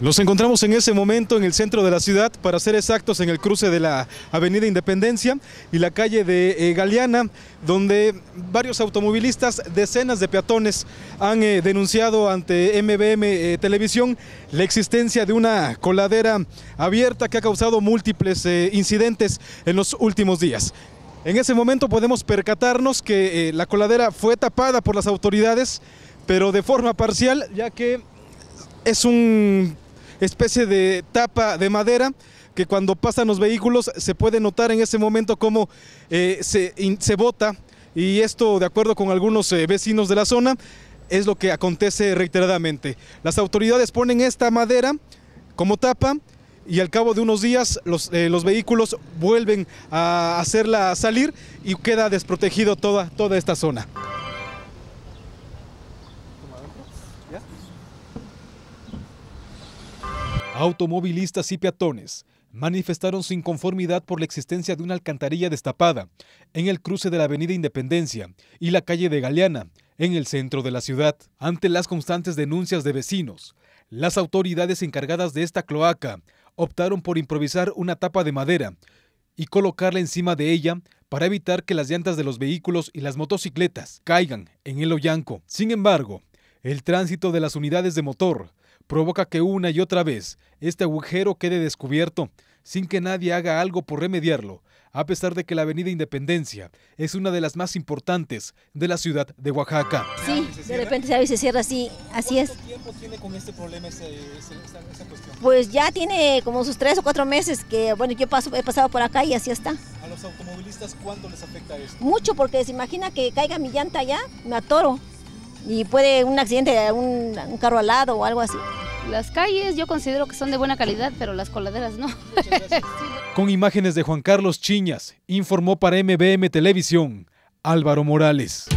Nos encontramos en ese momento en el centro de la ciudad, para ser exactos, en el cruce de la Avenida Independencia y la calle de eh, Galeana, donde varios automovilistas, decenas de peatones han eh, denunciado ante MBM eh, Televisión la existencia de una coladera abierta que ha causado múltiples incidentes en los últimos días. En ese momento podemos percatarnos que la coladera fue tapada por las autoridades, pero de forma parcial, ya que es un especie de tapa de madera que cuando pasan los vehículos se puede notar en ese momento cómo eh, se, se bota y esto de acuerdo con algunos eh, vecinos de la zona es lo que acontece reiteradamente. Las autoridades ponen esta madera como tapa y al cabo de unos días los, eh, los vehículos vuelven a hacerla salir y queda desprotegido toda, toda esta zona. Automovilistas y peatones manifestaron su inconformidad por la existencia de una alcantarilla destapada en el cruce de la Avenida Independencia y la calle de Galeana, en el centro de la ciudad. Ante las constantes denuncias de vecinos, las autoridades encargadas de esta cloaca optaron por improvisar una tapa de madera y colocarla encima de ella para evitar que las llantas de los vehículos y las motocicletas caigan en el hoyanco. Sin embargo, el tránsito de las unidades de motor provoca que una y otra vez este agujero quede descubierto sin que nadie haga algo por remediarlo, a pesar de que la Avenida Independencia es una de las más importantes de la ciudad de Oaxaca. Sí, de repente se cierra, así, así es. ¿Cuánto tiempo tiene con este problema esa, cuestión? Pues ya tiene como sus tres o cuatro meses que, bueno, yo paso, he pasado por acá y así está. ¿A los automovilistas cuánto les afecta esto? Mucho, porque se imagina que caiga mi llanta allá, me atoro y puede un accidente, un, un carro al lado o algo así. Las calles yo considero que son de buena calidad, pero las coladeras no. Con imágenes de Juan Carlos Chiñas, informó para MBM Televisión Álvaro Morales.